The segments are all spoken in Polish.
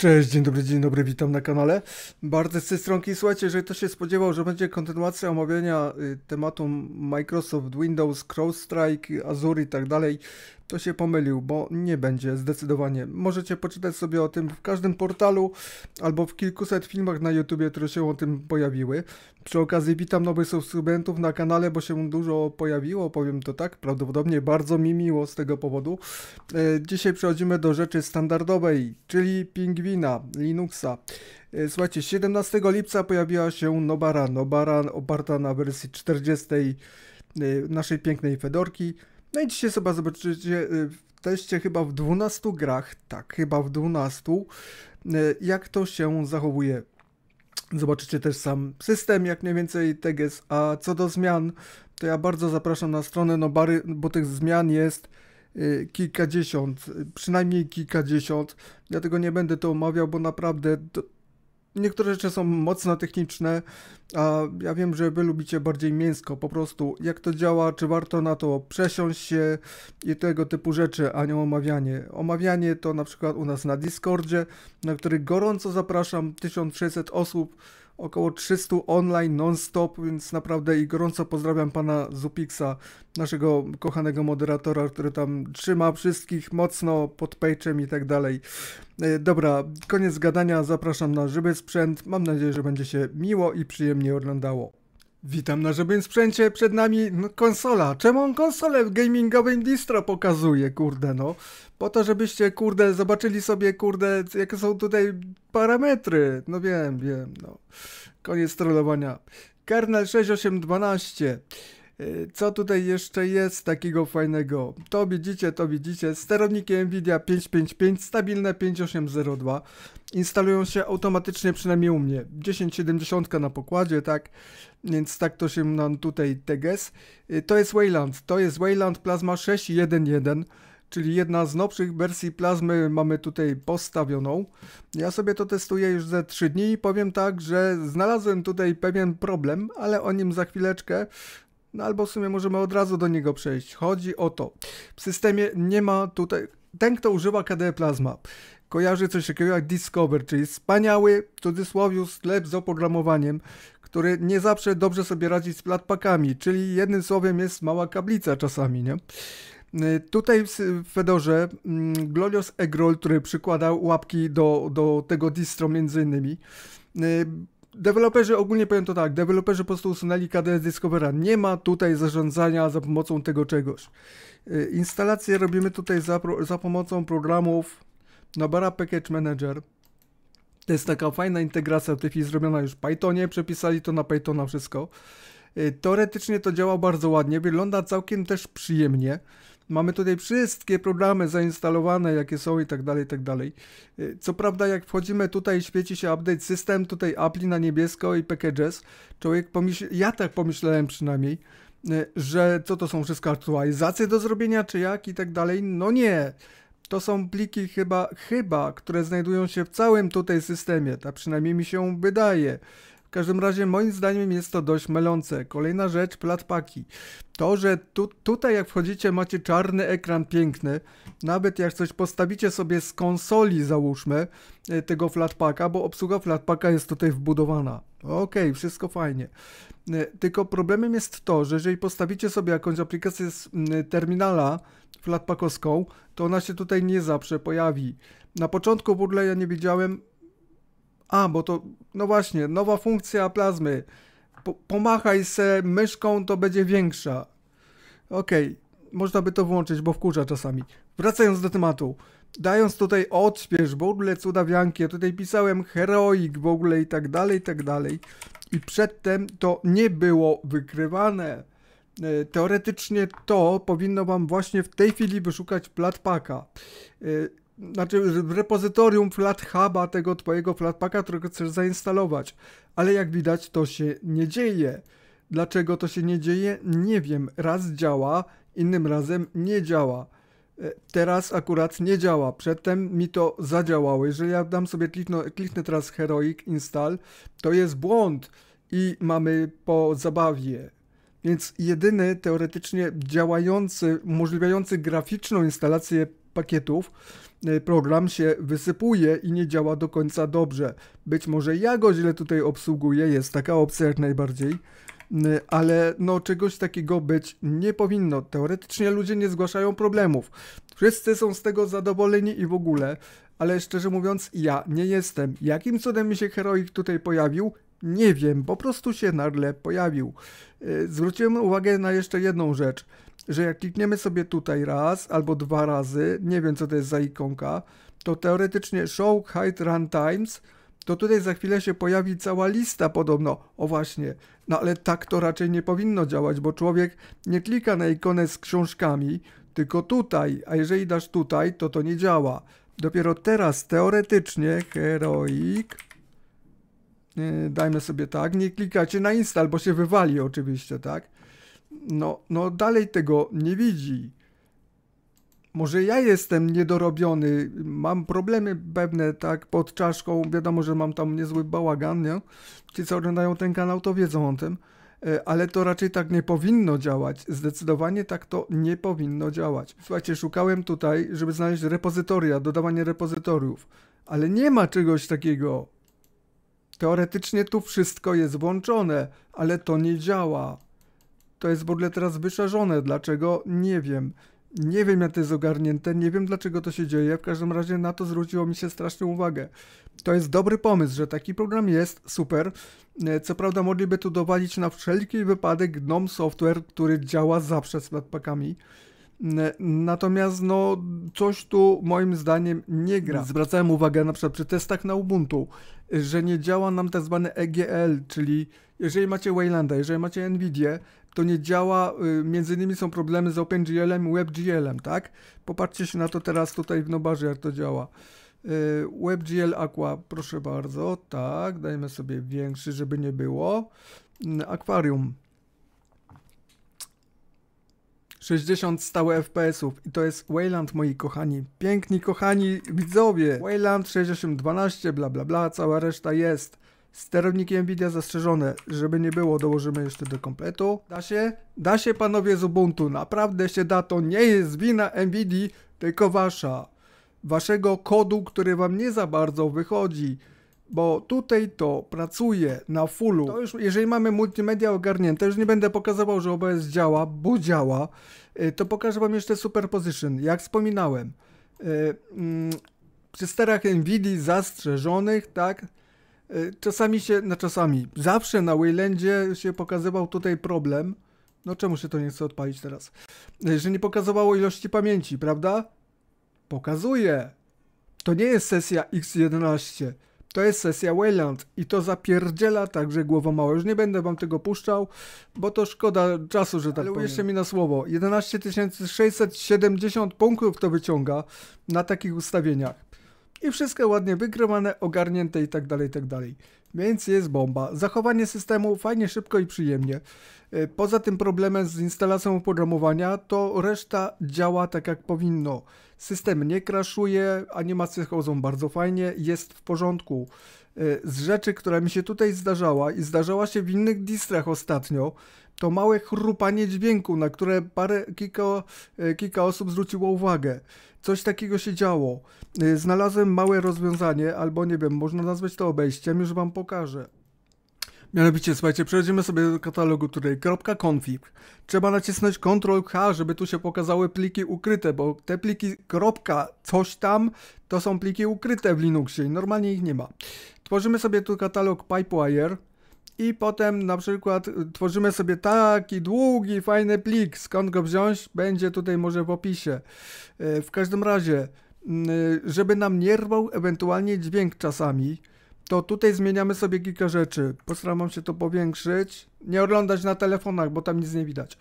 Cześć, dzień dobry, dzień dobry, witam na kanale. Bardzo z tej stronki, słuchajcie, jeżeli ktoś się spodziewał, że będzie kontynuacja omawiania y, tematu Microsoft Windows, CrowdStrike, Azure i tak dalej, to się pomylił, bo nie będzie zdecydowanie. Możecie poczytać sobie o tym w każdym portalu albo w kilkuset filmach na YouTubie, które się o tym pojawiły. Przy okazji witam nowych subskrybentów na kanale, bo się dużo pojawiło, powiem to tak, prawdopodobnie bardzo mi miło z tego powodu. E, dzisiaj przechodzimy do rzeczy standardowej, czyli Pingwina, Linuxa. E, słuchajcie, 17 lipca pojawiła się Nobara, Nobara oparta na wersji 40 e, naszej pięknej Fedorki. No i dzisiaj sobie zobaczycie y, w teście chyba w 12 grach, tak, chyba w 12, y, jak to się zachowuje. Zobaczycie też sam system, jak mniej więcej teges. A co do zmian, to ja bardzo zapraszam na stronę Nobary, bo tych zmian jest y, kilkadziesiąt, przynajmniej kilkadziesiąt. Dlatego nie będę to omawiał, bo naprawdę Niektóre rzeczy są mocno techniczne, a ja wiem, że wy lubicie bardziej mięsko, po prostu jak to działa, czy warto na to przesiąść się i tego typu rzeczy, a nie omawianie. Omawianie to na przykład u nas na Discordzie, na który gorąco zapraszam 1600 osób, około 300 online non-stop, więc naprawdę i gorąco pozdrawiam pana Zupixa, naszego kochanego moderatora, który tam trzyma wszystkich mocno pod pejczem i tak dalej. E, dobra, koniec gadania, zapraszam na żywy sprzęt, mam nadzieję, że będzie się miło i przyjemnie oglądało. Witam na żebym sprzęcie, przed nami konsola. Czemu on konsolę w gamingowym distro pokazuje, kurde no? Po to, żebyście, kurde, zobaczyli sobie, kurde, jakie są tutaj parametry. No wiem, wiem, no. Koniec trollowania. Kernel 6812. E, co tutaj jeszcze jest takiego fajnego? To widzicie, to widzicie. Sterowniki Nvidia 555, stabilne 5802. Instalują się automatycznie, przynajmniej u mnie. 1070 na pokładzie, tak? Więc tak to się nam tutaj teges. E, to jest Wayland, to jest Wayland Plasma 611 czyli jedna z nowszych wersji plazmy mamy tutaj postawioną. Ja sobie to testuję już ze 3 dni i powiem tak, że znalazłem tutaj pewien problem, ale o nim za chwileczkę. No albo w sumie możemy od razu do niego przejść. Chodzi o to. W systemie nie ma tutaj... Ten, kto używa KDE Plasma, kojarzy coś takiego jak Discover, czyli wspaniały, w cudzysłowie, sklep z oprogramowaniem, który nie zawsze dobrze sobie radzi z platpakami, czyli jednym słowem jest mała kablica czasami, nie? Y, tutaj w Fedorze mm, Glorious Egrol, który przykładał łapki do, do tego distro między innymi, y, deweloperzy, ogólnie powiem to tak, deweloperzy po prostu usunęli KDS Discovera. Nie ma tutaj zarządzania za pomocą tego czegoś. Y, Instalację robimy tutaj za, za pomocą programów Nabara Package Manager. To jest taka fajna integracja w tej chwili zrobiona już w Pythonie, przepisali to na Pythona wszystko. Y, teoretycznie to działa bardzo ładnie, wygląda całkiem też przyjemnie. Mamy tutaj wszystkie programy zainstalowane, jakie są i tak dalej, i tak dalej. Y, co prawda, jak wchodzimy tutaj, świeci się update system, tutaj apli na niebiesko i packages. Człowiek pomyśl, ja tak pomyślałem przynajmniej, y, że co to są wszystko aktualizacje do zrobienia, czy jak i tak dalej. No nie. To są pliki chyba, chyba, które znajdują się w całym tutaj systemie, tak przynajmniej mi się wydaje. W każdym razie moim zdaniem jest to dość mylące. Kolejna rzecz, platpaki. To, że tu, tutaj jak wchodzicie macie czarny ekran piękny, nawet jak coś postawicie sobie z konsoli załóżmy e, tego flatpaka, bo obsługa flatpaka jest tutaj wbudowana. Okej, okay, wszystko fajnie. E, tylko problemem jest to, że jeżeli postawicie sobie jakąś aplikację z terminala flatpakowską, to ona się tutaj nie zawsze pojawi. Na początku w ogóle ja nie wiedziałem, a, bo to, no właśnie, nowa funkcja plazmy. pomachaj se myszką, to będzie większa. Okej, okay. można by to włączyć, bo wkurza czasami. Wracając do tematu. Dając tutaj odśwież, w ogóle cudawianki, ja tutaj pisałem heroik w ogóle i tak dalej, i tak dalej. I przedtem to nie było wykrywane. E, teoretycznie to powinno Wam właśnie w tej chwili wyszukać platpaka. E, znaczy repozytorium FlatHuba, tego twojego Flatpaka, którego chcesz zainstalować. Ale jak widać, to się nie dzieje. Dlaczego to się nie dzieje? Nie wiem. Raz działa, innym razem nie działa. E, teraz akurat nie działa. Przedtem mi to zadziałało. Jeżeli ja dam sobie klikno, kliknę teraz Heroic Install, to jest błąd i mamy po zabawie. Więc jedyny teoretycznie działający, umożliwiający graficzną instalację pakietów y, program się wysypuje i nie działa do końca dobrze. Być może ja go źle tutaj obsługuję, jest taka opcja jak najbardziej, y, ale no czegoś takiego być nie powinno. Teoretycznie ludzie nie zgłaszają problemów. Wszyscy są z tego zadowoleni i w ogóle, ale szczerze mówiąc ja nie jestem. Jakim cudem mi się heroik tutaj pojawił? Nie wiem, po prostu się nagle pojawił. Y, zwróciłem uwagę na jeszcze jedną rzecz – że jak klikniemy sobie tutaj raz albo dwa razy, nie wiem co to jest za ikonka, to teoretycznie show hide run times, to tutaj za chwilę się pojawi cała lista podobno. O właśnie, no ale tak to raczej nie powinno działać, bo człowiek nie klika na ikonę z książkami, tylko tutaj, a jeżeli dasz tutaj, to to nie działa. Dopiero teraz teoretycznie heroic e, dajmy sobie tak, nie klikacie na install, bo się wywali oczywiście, tak? no, no dalej tego nie widzi. Może ja jestem niedorobiony, mam problemy pewne, tak, pod czaszką, wiadomo, że mam tam niezły bałagan, nie? Ci, co oglądają ten kanał, to wiedzą o tym, e, ale to raczej tak nie powinno działać, zdecydowanie tak to nie powinno działać. Słuchajcie, szukałem tutaj, żeby znaleźć repozytoria, dodawanie repozytoriów, ale nie ma czegoś takiego. Teoretycznie tu wszystko jest włączone, ale to nie działa. To jest w ogóle teraz wyszerzone. Dlaczego? Nie wiem. Nie wiem, jak to jest ogarnięte, nie wiem dlaczego to się dzieje. W każdym razie na to zwróciło mi się strasznie uwagę. To jest dobry pomysł, że taki program jest, super. E, co prawda mogliby tu dowalić na wszelki wypadek GNOME Software, który działa zawsze z flatpakami. E, natomiast no, coś tu moim zdaniem nie gra. Zwracałem uwagę na przykład przy testach na Ubuntu, że nie działa nam tak zwany EGL, czyli jeżeli macie Waylanda, jeżeli macie Nvidia, to nie działa, y, między innymi są problemy z OpenGL-em i WebGL-em, tak? Popatrzcie się na to teraz tutaj w Nobarze, jak to działa. Y, WebGL Aqua, proszę bardzo, tak, dajmy sobie większy, żeby nie było. Mm, akwarium. 60 stałe FPS-ów i to jest Wayland, moi kochani, piękni kochani widzowie. Wayland 6812, bla bla bla, cała reszta jest. Sterowniki Nvidia zastrzeżone, żeby nie było, dołożymy jeszcze do kompletu. Da się? Da się panowie z Ubuntu, naprawdę się da, to nie jest wina Nvidii, tylko wasza. Waszego kodu, który wam nie za bardzo wychodzi bo tutaj to pracuje na fullu. To już, jeżeli mamy multimedia ogarnięte, już nie będę pokazywał, że OBS działa, bo działa, y, to pokażę Wam jeszcze Superposition. Jak wspominałem, y, mm, przy sterach NVIDII zastrzeżonych, tak, Y, czasami się, no czasami, zawsze na Waylandzie się pokazywał tutaj problem. No czemu się to nie chce odpalić teraz? Y, że nie pokazywało ilości pamięci, prawda? Pokazuje! To nie jest sesja X11. To jest sesja Wayland i to zapierdziela także głowa mała. Już nie będę wam tego puszczał, bo to szkoda czasu, że tak Ale powiem. jeszcze mi na słowo. 11 670 punktów to wyciąga na takich ustawieniach i wszystko ładnie wygrywane, ogarnięte i tak dalej, tak dalej. Więc jest bomba. Zachowanie systemu fajnie, szybko i przyjemnie. E, poza tym problemem z instalacją oprogramowania, to reszta działa tak jak powinno. System nie kraszuje, animacje chodzą bardzo fajnie, jest w porządku. E, z rzeczy, która mi się tutaj zdarzała i zdarzała się w innych distrach ostatnio, to małe chrupanie dźwięku, na które parę, kilka, e, kilka osób zwróciło uwagę. Coś takiego się działo. E, znalazłem małe rozwiązanie, albo nie wiem, można nazwać to obejściem, już wam pokażę. Mianowicie, słuchajcie, przechodzimy sobie do katalogu tutaj, .config. Trzeba nacisnąć Ctrl-H, żeby tu się pokazały pliki ukryte, bo te pliki coś tam to są pliki ukryte w Linuxie i normalnie ich nie ma. Tworzymy sobie tu katalog Pipewire i potem na przykład tworzymy sobie taki długi, fajny plik. Skąd go wziąć? Będzie tutaj może w opisie. E, w każdym razie, mm, e, żeby nam nie rwał ewentualnie dźwięk czasami, to tutaj zmieniamy sobie kilka rzeczy. Postaram się to powiększyć. Nie oglądać na telefonach, bo tam nic nie widać.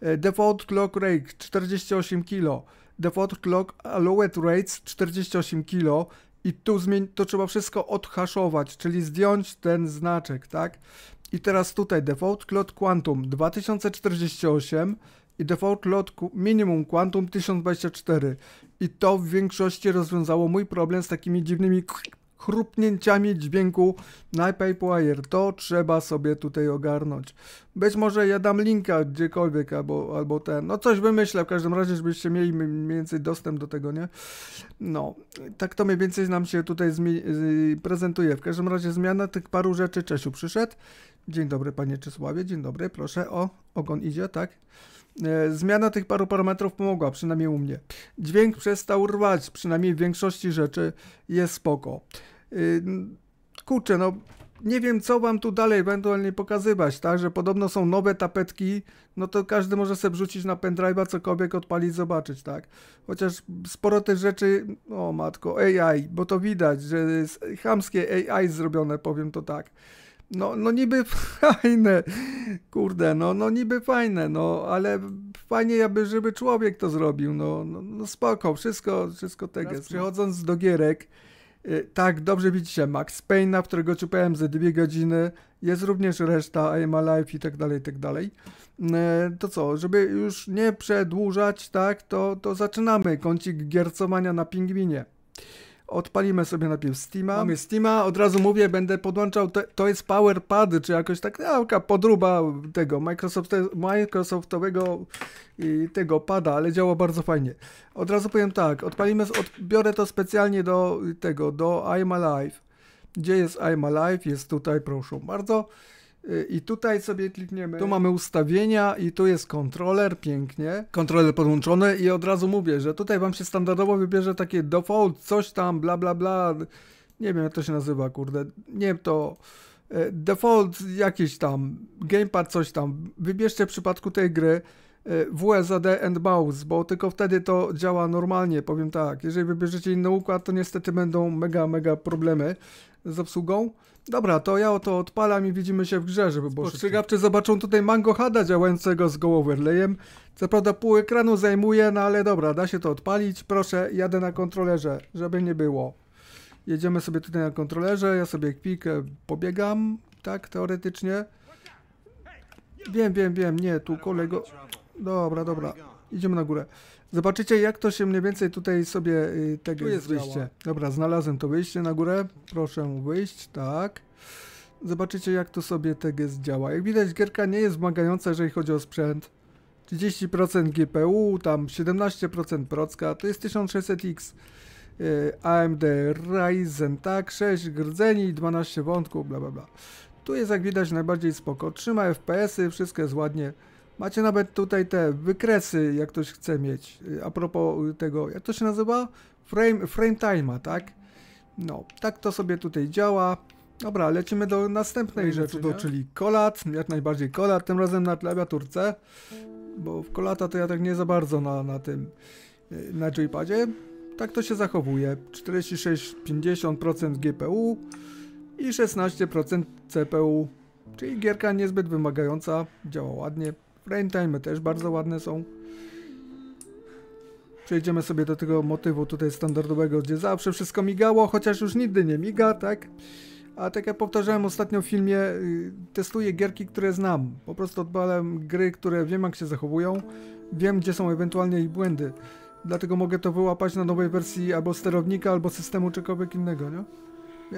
E, default clock rate 48 kg. Default clock allowed rates 48 kg. I tu zmień, to trzeba wszystko odhaszować, czyli zdjąć ten znaczek, tak? I teraz tutaj default clock quantum 2048 i default clock minimum quantum 1024 i to w większości rozwiązało mój problem z takimi dziwnymi chrupnięciami dźwięku na Paperwire. To trzeba sobie tutaj ogarnąć. Być może ja dam linka gdziekolwiek albo, albo ten. No coś wymyślę w każdym razie, żebyście mieli mniej więcej dostęp do tego, nie? No, tak to mniej więcej nam się tutaj y, prezentuje. W każdym razie zmiana tych paru rzeczy. Czesiu przyszedł. Dzień dobry panie Czesławie, dzień dobry, proszę o ogon idzie, tak? E, zmiana tych paru parametrów pomogła, przynajmniej u mnie. Dźwięk przestał rwać, przynajmniej w większości rzeczy jest spoko. Y, kurczę, no nie wiem co wam tu dalej ewentualnie pokazywać, tak, że podobno są nowe tapetki, no to każdy może sobie wrzucić na pendrive'a cokolwiek, odpalić, zobaczyć, tak. Chociaż sporo tych rzeczy, o matko, AI, bo to widać, że jest chamskie AI zrobione, powiem to tak. No, no niby fajne, kurde, no, no niby fajne, no ale fajnie, aby, żeby człowiek to zrobił, no, no, no spoko, wszystko, wszystko tak tego. No. Przechodząc do gierek, y, tak, dobrze widzicie, Max Payne'a, którego czupałem ze dwie godziny, jest również reszta I Am Alive i tak dalej, i tak dalej. Y, to co, żeby już nie przedłużać, tak, to, to zaczynamy kącik giercowania na pingwinie. Odpalimy sobie najpierw Steama. Mamy Steama, od razu mówię, będę podłączał, te, to jest PowerPad, czy jakoś tak, jaka no, podruba tego Microsoft, Microsoftowego i tego pada, ale działa bardzo fajnie. Od razu powiem tak, odpalimy, odbiorę to specjalnie do tego, do I'm Alive. Gdzie jest I'm Alive? Jest tutaj, proszę bardzo. Y, I tutaj sobie klikniemy. Tu mamy ustawienia i tu jest kontroler, pięknie. Kontroler podłączony i od razu mówię, że tutaj wam się standardowo wybierze takie default, coś tam, bla bla bla. Nie wiem jak to się nazywa, kurde. Nie wiem to e, default jakiś tam, gamepad coś tam. Wybierzcie w przypadku tej gry. Y, WSAD and mouse, bo tylko wtedy to działa normalnie, powiem tak. Jeżeli wybierzecie inny układ, to niestety będą mega, mega problemy z obsługą. Dobra, to ja o to odpalam i widzimy się w grze, żeby było Spostrzegawczy zobaczą tutaj mangohada działającego z go overlayem. Co prawda pół ekranu zajmuje, no ale dobra, da się to odpalić. Proszę, jadę na kontrolerze, żeby nie było. Jedziemy sobie tutaj na kontrolerze, ja sobie kwikę e, pobiegam, tak, teoretycznie. Wiem, wiem, wiem, nie, tu kolego... Dobra, dobra. Idziemy na górę. Zobaczycie, jak to się mniej więcej tutaj sobie y, tego tu jest wyjście. Działa. Dobra, znalazłem to wyjście na górę. Proszę wyjść, tak. Zobaczycie, jak to sobie tego działa. Jak widać, gierka nie jest wymagająca, jeżeli chodzi o sprzęt. 30% GPU, tam 17% procka, to jest 1600X. Y, AMD Ryzen, tak, 6 rdzeni, 12 wątków, bla bla bla. Tu jest jak widać najbardziej spoko. Trzyma FPS-y, wszystko jest ładnie. Macie nawet tutaj te wykresy, jak ktoś chce mieć. Y, a propos tego, jak to się nazywa? Frame, frame time'a, tak? No, tak to sobie tutaj działa. Dobra, lecimy do następnej rzeczy, do, czyli kolat, jak najbardziej kolat, tym razem na klawiaturce, bo w kolata to ja tak nie za bardzo na, na tym, y, na joypadzie. Tak to się zachowuje, 46-50% GPU i 16% CPU, czyli gierka niezbyt wymagająca, działa ładnie. Pre-time też bardzo ładne są. Przejdziemy sobie do tego motywu tutaj standardowego, gdzie zawsze wszystko migało, chociaż już nigdy nie miga, tak? A tak jak powtarzałem ostatnio w filmie, y, testuję gierki, które znam. Po prostu odpalam gry, które wiem jak się zachowują, wiem gdzie są ewentualnie ich błędy. Dlatego mogę to wyłapać na nowej wersji albo sterownika, albo systemu czekowiek innego, nie?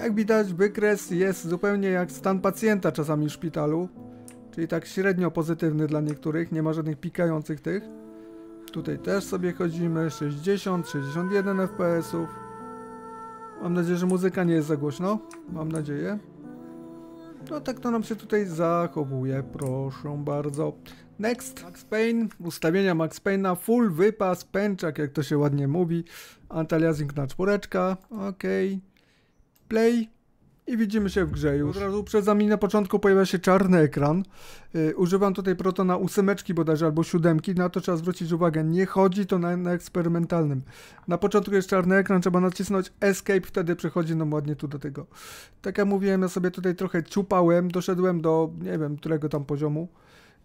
Jak widać, wykres jest zupełnie jak stan pacjenta czasami w szpitalu. Czyli tak średnio pozytywny dla niektórych, nie ma żadnych pikających tych. Tutaj też sobie chodzimy, 60, 61 FPS-ów. Mam nadzieję, że muzyka nie jest za głośno. Mam nadzieję. No tak to nam się tutaj zachowuje, proszę bardzo. Next, Max Payne, ustawienia Max na full wypas, pęczak, jak to się ładnie mówi. Antaliasing na czwóreczka, ok. Play i widzimy się w grze już. Od razu przed nami na początku pojawia się czarny ekran. Yy, używam tutaj Protona ósemeczki bodajże albo siódemki, na to trzeba zwrócić uwagę. Nie chodzi to na, na eksperymentalnym. Na początku jest czarny ekran, trzeba nacisnąć escape, wtedy przechodzi nam ładnie tu do tego. Tak jak mówiłem, ja sobie tutaj trochę ciupałem, doszedłem do, nie wiem, którego tam poziomu.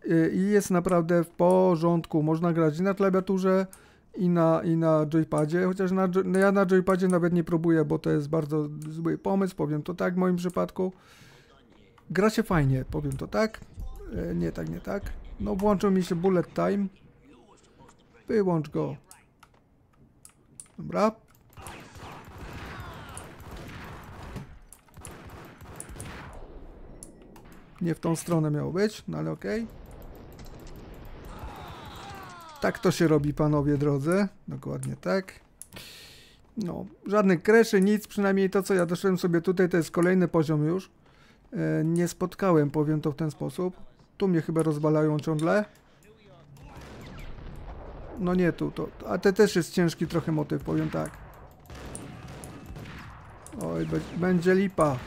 Yy, I jest naprawdę w porządku, można grać i na klawiaturze, i na, i na joypadzie, chociaż na, no ja na joypadzie nawet nie próbuję, bo to jest bardzo zły pomysł, powiem to tak w moim przypadku. Gra się fajnie, powiem to tak. E, nie tak, nie tak. No włączył mi się bullet time. Wyłącz go. Dobra. Nie w tą stronę miało być, no ale okej. Okay. Tak to się robi, panowie drodzy. Dokładnie tak. No, żadnych kreszy, nic, przynajmniej to, co ja doszedłem sobie tutaj, to jest kolejny poziom już. E, nie spotkałem, powiem to w ten sposób. Tu mnie chyba rozwalają ciągle. No nie, tu to. A te też jest ciężki trochę motyw, powiem tak. Oj, będzie lipa.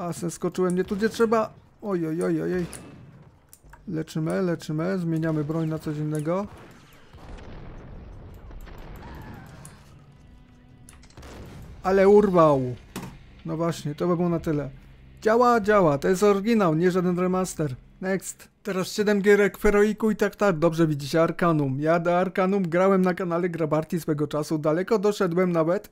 A, skoczyłem nie tu, gdzie trzeba. Oj, oj, oj, oj. Leczymy, leczymy. Zmieniamy broń na coś innego. Ale urwał. No właśnie, to by było na tyle. Działa, działa. To jest oryginał, nie żaden remaster. Next. Teraz 7 gierek Feroiku i tak tak, dobrze widzicie Arkanum. Ja do Arkanum grałem na kanale Grabarty swego czasu, daleko doszedłem nawet.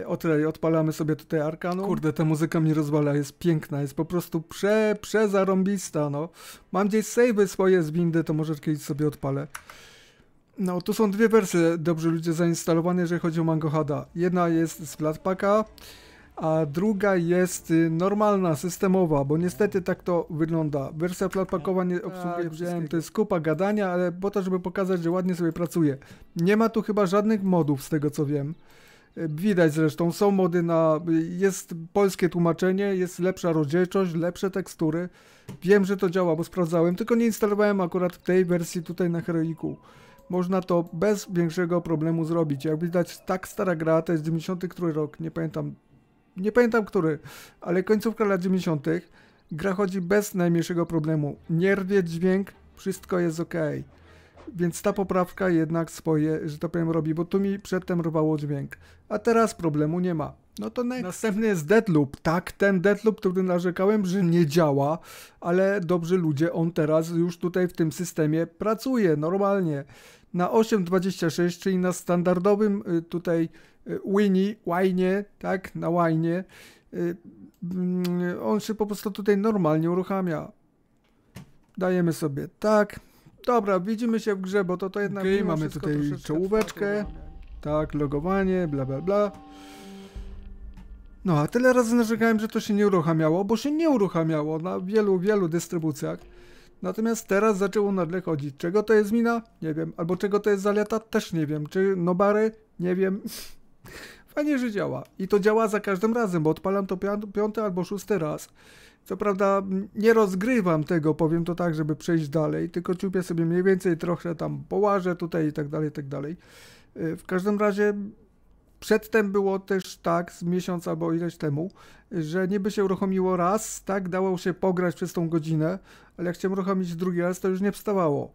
E, Otrej, odpalamy sobie tutaj Arkanum. Kurde, ta muzyka mnie rozwala, jest piękna, jest po prostu prze, przezarąbista, no. Mam gdzieś savey swoje z windy, to może kiedyś sobie odpalę. No, tu są dwie wersje, dobrze ludzie, zainstalowane, jeżeli chodzi o Mangohada. Jedna jest z Flatpaka, a druga jest y, normalna, systemowa, bo niestety tak to wygląda. Wersja platpakowa nie tak, obsługuje wziąłem, to jest kupa gadania, ale po to, żeby pokazać, że ładnie sobie pracuje. Nie ma tu chyba żadnych modów z tego co wiem. Y, widać zresztą, są mody na. Y, jest polskie tłumaczenie, jest lepsza rozdzielczość, lepsze tekstury. Wiem, że to działa, bo sprawdzałem, tylko nie instalowałem akurat tej wersji tutaj na Heroiku. Można to bez większego problemu zrobić. Jak widać, tak stara gra, to jest 93 rok, nie pamiętam, nie pamiętam który, ale końcówka lat 90. Gra chodzi bez najmniejszego problemu. Nie rwie dźwięk, wszystko jest ok. Więc ta poprawka jednak swoje, że to tak powiem, robi, bo tu mi przedtem rwało dźwięk. A teraz problemu nie ma. No to next. Następny jest Deadloop. Tak, ten Deadloop, który narzekałem, że nie działa, ale dobrzy ludzie, on teraz już tutaj w tym systemie pracuje normalnie. Na 8.26, czyli na standardowym y, tutaj Winnie, łajnie, tak, na łajnie. Y, mm, on się po prostu tutaj normalnie uruchamia. Dajemy sobie tak. Dobra, widzimy się w grze, bo to to jednak okay, mamy tutaj czołóweczkę. Tak, logowanie, bla bla bla. No, a tyle razy narzekałem, że to się nie uruchamiało, bo się nie uruchamiało na wielu, wielu dystrybucjach. Natomiast teraz zaczęło nagle chodzić. Czego to jest mina? Nie wiem. Albo czego to jest zaleta? Też nie wiem. Czy nobary? Nie wiem. Fajnie, że działa. I to działa za każdym razem, bo odpalam to piąty albo szósty raz. Co prawda nie rozgrywam tego, powiem to tak, żeby przejść dalej, tylko ciupię sobie mniej więcej trochę tam połażę tutaj i tak dalej, i tak dalej. Y, w każdym razie przedtem było też tak, z miesiąc albo ileś temu, że niby się uruchomiło raz, tak, dało się pograć przez tą godzinę, ale jak chciałem uruchomić drugi raz, to już nie wstawało.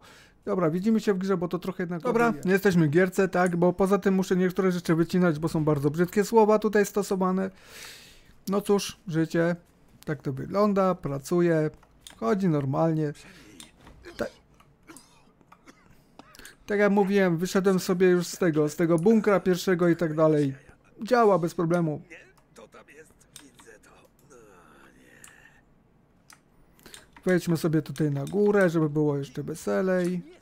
Dobra, widzimy się w grze, bo to trochę jednak... Dobra, nie jesteśmy gierce, tak, bo poza tym muszę niektóre rzeczy wycinać, bo są bardzo brzydkie słowa tutaj stosowane. No cóż, życie, tak to wygląda, pracuje, chodzi normalnie. Tak, tak jak mówiłem, wyszedłem sobie już z tego, z tego bunkra pierwszego i tak dalej. Działa bez problemu. Wejdźmy sobie tutaj na górę, żeby było jeszcze weselej.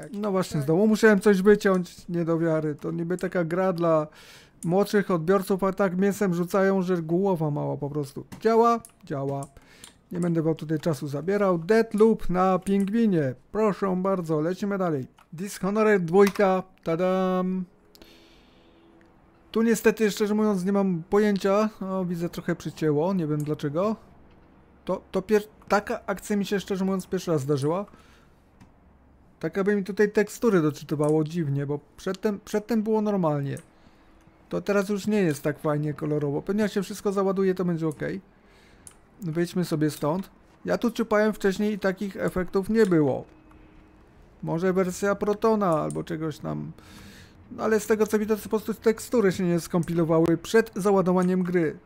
Tak, no właśnie, tak. znowu musiałem coś wyciąć, nie do wiary. To niby taka gra dla młodszych odbiorców, a tak mięsem rzucają, że głowa mała po prostu. Działa? Działa. Nie będę wam tutaj czasu zabierał. loop na pingwinie. Proszę bardzo, lecimy dalej. Dishonored 2, tadam. Tu niestety, szczerze mówiąc, nie mam pojęcia. O, widzę trochę przycięło, nie wiem dlaczego. To, to taka akcja mi się, szczerze mówiąc, pierwszy raz zdarzyła. Tak aby mi tutaj tekstury doczytywało dziwnie, bo przedtem, przedtem było normalnie. To teraz już nie jest tak fajnie kolorowo. Pewnie jak się wszystko załaduje, to będzie ok. Wyjdźmy sobie stąd. Ja tu czypałem wcześniej i takich efektów nie było. Może wersja Protona albo czegoś tam. No ale z tego co widać, po prostu tekstury się nie skompilowały przed załadowaniem gry.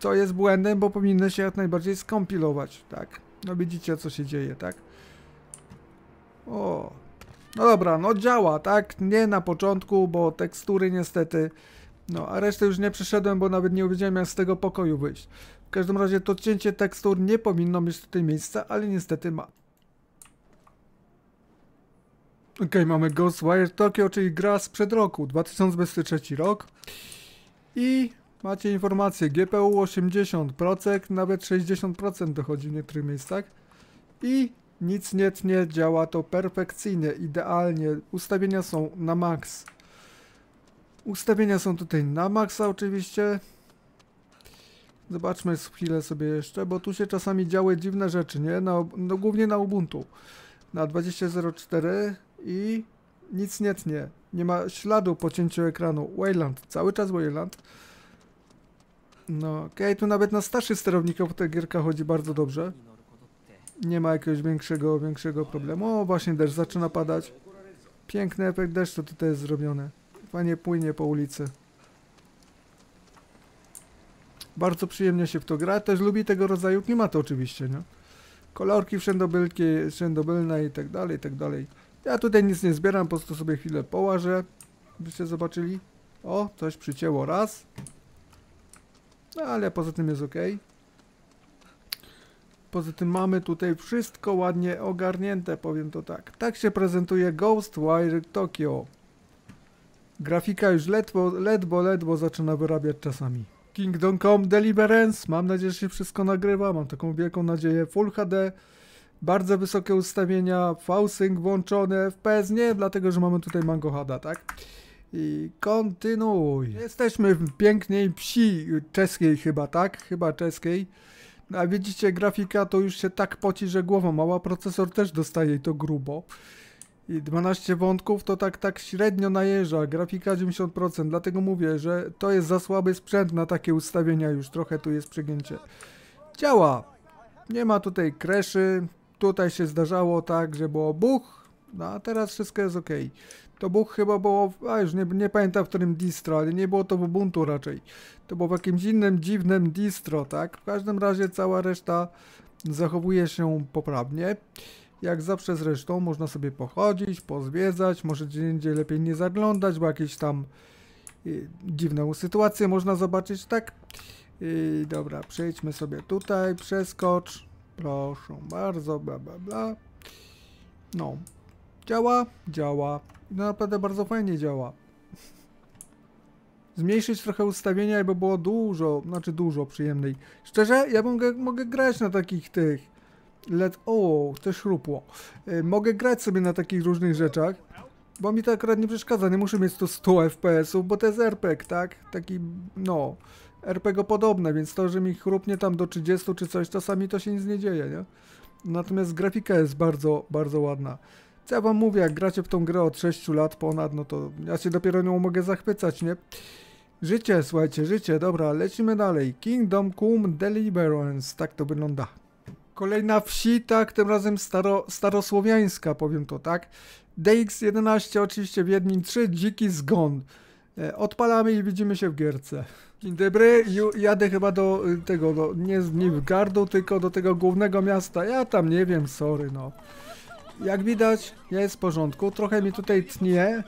Co jest błędem, bo powinny się jak najbardziej skompilować, tak? No widzicie co się dzieje, tak? O, no dobra, no działa, tak? Nie na początku, bo tekstury niestety... No, a resztę już nie przeszedłem, bo nawet nie uwiedziałem jak z tego pokoju wyjść. W każdym razie to cięcie tekstur nie powinno mieć tutaj miejsca, ale niestety ma. Okej, okay, mamy Ghostwire Tokyo, czyli gra sprzed roku, 2023 rok. I macie informację, GPU 80%, nawet 60% dochodzi w niektórych miejscach. I nic nie tnie, działa to perfekcyjnie, idealnie. Ustawienia są na maks. Ustawienia są tutaj na maksa oczywiście. Zobaczmy chwilę sobie jeszcze, bo tu się czasami działy dziwne rzeczy, nie? Na, no głównie na Ubuntu. Na 20.04 i nic nie tnie. Nie ma śladu po cięciu ekranu. Wayland, cały czas Wayland. No okej, okay. tu nawet na starszych sterownikach ta gierka chodzi bardzo dobrze nie ma jakiegoś większego, większego problemu. O, właśnie deszcz zaczyna padać. Piękny efekt deszczu tutaj jest zrobiony. Fajnie płynie po ulicy. Bardzo przyjemnie się w to gra. Też lubi tego rodzaju klimaty oczywiście, nie? Kolorki wszędobylkie, wszędobylne i tak dalej, i tak dalej. Ja tutaj nic nie zbieram, po prostu sobie chwilę połażę, byście zobaczyli. O, coś przycięło raz. No, ale poza tym jest ok. Poza tym mamy tutaj wszystko ładnie ogarnięte, powiem to tak. Tak się prezentuje Ghostwire Tokyo. Grafika już ledwo, ledwo, ledwo zaczyna wyrabiać czasami. Kingdom Come Deliverance. Mam nadzieję, że się wszystko nagrywa. Mam taką wielką nadzieję. Full HD. Bardzo wysokie ustawienia. V-Sync w FPS nie, dlatego że mamy tutaj Mango Hada, tak? I kontynuuj. Jesteśmy w pięknej psi czeskiej chyba, tak? Chyba czeskiej. A widzicie, grafika to już się tak poci, że głowa mała, procesor też dostaje i to grubo. I 12 wątków to tak, tak średnio najeża, grafika 90%, dlatego mówię, że to jest za słaby sprzęt na takie ustawienia już, trochę tu jest przegięcie. Działa! Nie ma tutaj kreszy, tutaj się zdarzało tak, że było buch, no a teraz wszystko jest ok. To było chyba było, a już nie, nie pamiętam w którym distro, ale nie było to w Ubuntu raczej. To było w jakimś innym dziwnym distro, tak? W każdym razie cała reszta zachowuje się poprawnie. Jak zawsze zresztą można sobie pochodzić, pozwiedzać, może gdzie indziej lepiej nie zaglądać, bo jakieś tam y, sytuację można zobaczyć, tak? i y, dobra, przejdźmy sobie tutaj, przeskocz. Proszę bardzo, bla bla bla. No, działa, działa. I no, naprawdę bardzo fajnie działa. Zmniejszyć trochę ustawienia, bo było dużo, znaczy dużo przyjemnej Szczerze, ja mogę, mogę grać na takich tych... Let... O, coś śrupło. Y, mogę grać sobie na takich różnych rzeczach. Bo mi to akurat nie przeszkadza, nie muszę mieć tu 100 FPS-ów, bo to jest RPG, tak? Taki, no, RPG podobne, więc to, że mi chrupnie tam do 30 czy coś, czasami to się nic nie dzieje, nie? Natomiast grafika jest bardzo, bardzo ładna. Co ja wam mówię, jak gracie w tą grę od 6 lat ponad, no to ja się dopiero nią mogę zachwycać, nie? Życie, słuchajcie, życie, dobra, lecimy dalej. Kingdom Come Deliverance, tak to wygląda. Kolejna wsi, tak, tym razem staro, starosłowiańska, powiem to tak. DX11 oczywiście Wiedmin 3, dziki zgon. E, odpalamy i widzimy się w gierce. Dzień dobry, jadę chyba do y, tego, do, nie z Nilfgaardu, tylko do tego głównego miasta. Ja tam nie wiem, sorry no. Jak widać, ja jest w porządku. Trochę mi tutaj tnie.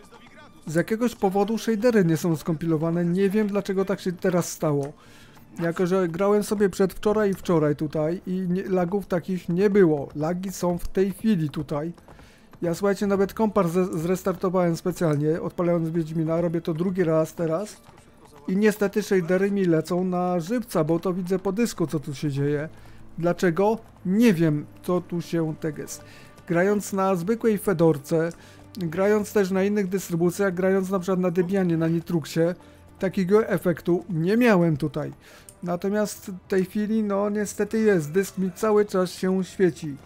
Z jakiegoś powodu shadery nie są skompilowane. Nie wiem dlaczego tak się teraz stało. Jako, że grałem sobie przedwczoraj i wczoraj tutaj i nie, lagów takich nie było. Lagi są w tej chwili tutaj. Ja słuchajcie, nawet kompar zrestartowałem specjalnie, odpalając Wiedźmina. Robię to drugi raz teraz. I niestety shadery mi lecą na żywca, bo to widzę po dysku, co tu się dzieje. Dlaczego? Nie wiem, co tu się tego jest grając na zwykłej Fedorce, grając też na innych dystrybucjach, grając na przykład na Debianie, na Nitruxie, takiego efektu nie miałem tutaj. Natomiast w tej chwili, no niestety jest, dysk mi cały czas się świeci.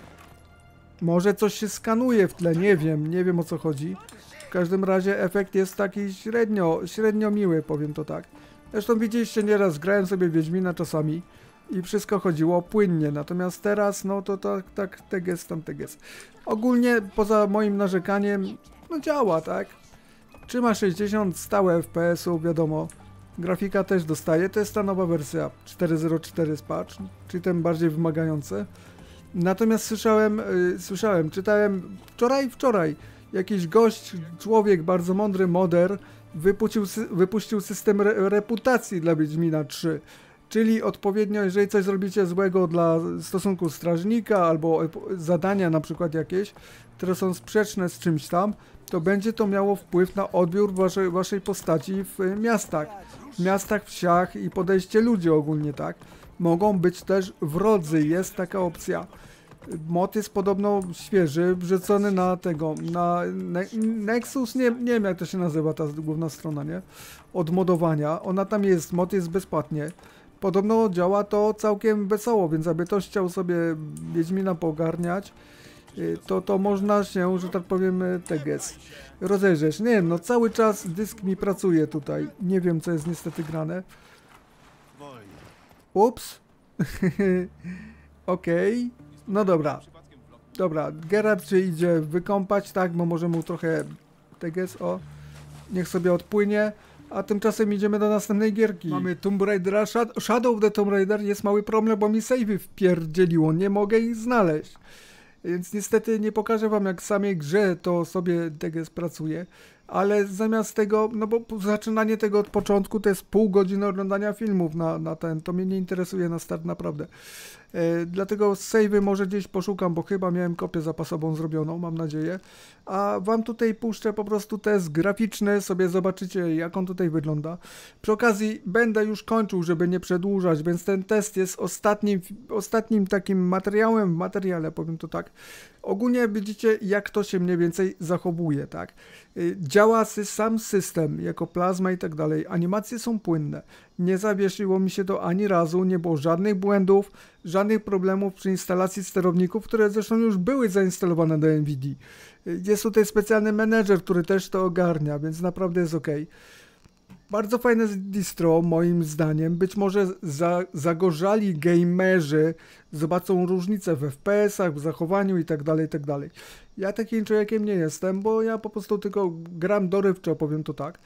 Może coś się skanuje w tle, nie wiem, nie wiem o co chodzi. W każdym razie efekt jest taki średnio, średnio miły, powiem to tak. Zresztą widzieliście nieraz, grałem sobie Wiedźmina czasami i wszystko chodziło płynnie. Natomiast teraz, no to tak, tak, tak jest, tam Ogólnie, poza moim narzekaniem, no działa, tak? Trzyma 60, stałe FPS-u, wiadomo. Grafika też dostaje, to jest ta nowa wersja 4.04 z patch, czyli ten bardziej wymagający. Natomiast słyszałem, yy, słyszałem, czytałem wczoraj, wczoraj, jakiś gość, człowiek, bardzo mądry, moder, wypuścił, wypuścił system re reputacji dla Wiedźmina 3. Czyli odpowiednio, jeżeli coś zrobicie złego dla stosunku strażnika albo zadania na przykład jakieś, które są sprzeczne z czymś tam, to będzie to miało wpływ na odbiór waszej, waszej postaci w miastach. W miastach, wsiach i podejście ludzi ogólnie, tak? Mogą być też wrodzy, jest taka opcja. Mot jest podobno świeży, wrzucony na tego, na ne Nexus, nie, nie wiem jak to się nazywa ta główna strona, nie? Od modowania, ona tam jest, mot jest bezpłatnie. Podobno działa to całkiem wesoło, więc aby ktoś chciał sobie Wiedźmina pogarniać, y, to, to można się, że tak powiem, y, teges rozejrzeć. Nie wiem, no cały czas dysk mi pracuje tutaj. Nie wiem, co jest niestety grane. Ups. Okej. Okay. No dobra. Dobra, Gerard się idzie wykąpać, tak, bo może mu trochę teges, o, niech sobie odpłynie a tymczasem idziemy do następnej gierki. Mamy Tomb Raidera, Shadow of the Tomb Raider, jest mały problem, bo mi save'y wpierdzieliło, nie mogę ich znaleźć. Więc niestety nie pokażę wam jak w samej grze to sobie DGS pracuje ale zamiast tego, no bo zaczynanie tego od początku to jest pół godziny oglądania filmów na, na ten, to mnie nie interesuje na start naprawdę. Yy, dlatego savey może gdzieś poszukam, bo chyba miałem kopię zapasową zrobioną, mam nadzieję. A wam tutaj puszczę po prostu test graficzny, sobie zobaczycie jak on tutaj wygląda. Przy okazji będę już kończył, żeby nie przedłużać, więc ten test jest ostatnim, ostatnim takim materiałem w materiale, powiem to tak, Ogólnie widzicie, jak to się mniej więcej zachowuje, tak? Y, działa sam system, jako plazma i tak dalej. Animacje są płynne. Nie zawieszyło mi się to ani razu, nie było żadnych błędów, żadnych problemów przy instalacji sterowników, które zresztą już były zainstalowane do NVD. Y, jest tutaj specjalny menedżer, który też to ogarnia, więc naprawdę jest ok. Bardzo fajne distro, moim zdaniem. Być może za, zagorzali gamerzy zobaczą różnicę w FPS-ach, w zachowaniu itd., tak itd. Tak ja takim człowiekiem nie jestem, bo ja po prostu tylko gram dorywczo, powiem to tak.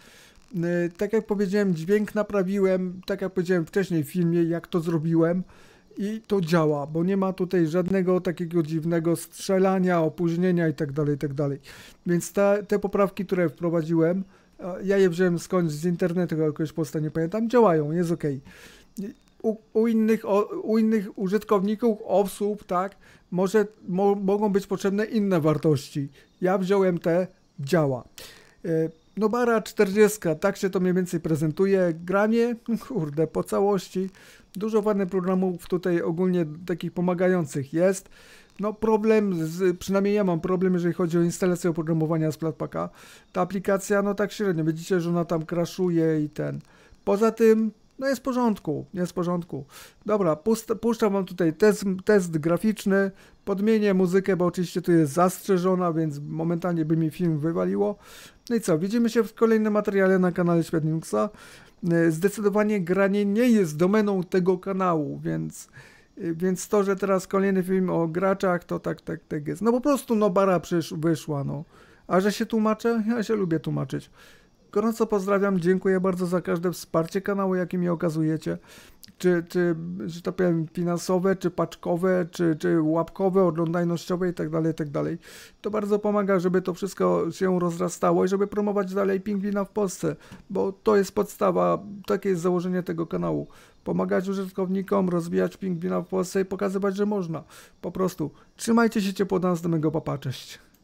E, tak jak powiedziałem, dźwięk naprawiłem, tak jak powiedziałem wcześniej w filmie, jak to zrobiłem i to działa, bo nie ma tutaj żadnego takiego dziwnego strzelania, opóźnienia itd., tak itd. Więc te poprawki, które wprowadziłem, ja je wziąłem skądś z internetu, jakoś posta nie pamiętam. Działają, jest ok. U, u, innych, u innych użytkowników, osób, tak, może mo, mogą być potrzebne inne wartości. Ja wziąłem te, działa. E, no bara 40, tak się to mniej więcej prezentuje. Granie, kurde, po całości. Dużo ładnych programów tutaj ogólnie takich pomagających jest. No problem, z, przynajmniej ja mam problem, jeżeli chodzi o instalację oprogramowania z Flatpaka. Ta aplikacja, no tak średnio, widzicie, że ona tam kraszuje i ten. Poza tym, no jest w porządku, jest w porządku. Dobra, puszczam wam tutaj test, test graficzny, podmienię muzykę, bo oczywiście tu jest zastrzeżona, więc momentalnie by mi film wywaliło. No i co, widzimy się w kolejnym materiale na kanale Świat e, Zdecydowanie granie nie jest domeną tego kanału, więc... Y, więc to, że teraz kolejny film o graczach, to tak, tak, tak jest. No po prostu, no bara przysz, wyszła, no. A że się tłumaczę? Ja się lubię tłumaczyć. Gorąco pozdrawiam, dziękuję bardzo za każde wsparcie kanału, jakie mi okazujecie. Czy, czy że tak powiem, finansowe, czy paczkowe, czy, czy łapkowe, tak dalej, tak dalej. To bardzo pomaga, żeby to wszystko się rozrastało i żeby promować dalej pingwina w Polsce, bo to jest podstawa, takie jest założenie tego kanału pomagać użytkownikom, rozwijać pingwina w Polsce i pokazywać, że można. Po prostu trzymajcie się ciepło do następnego papa, cześć.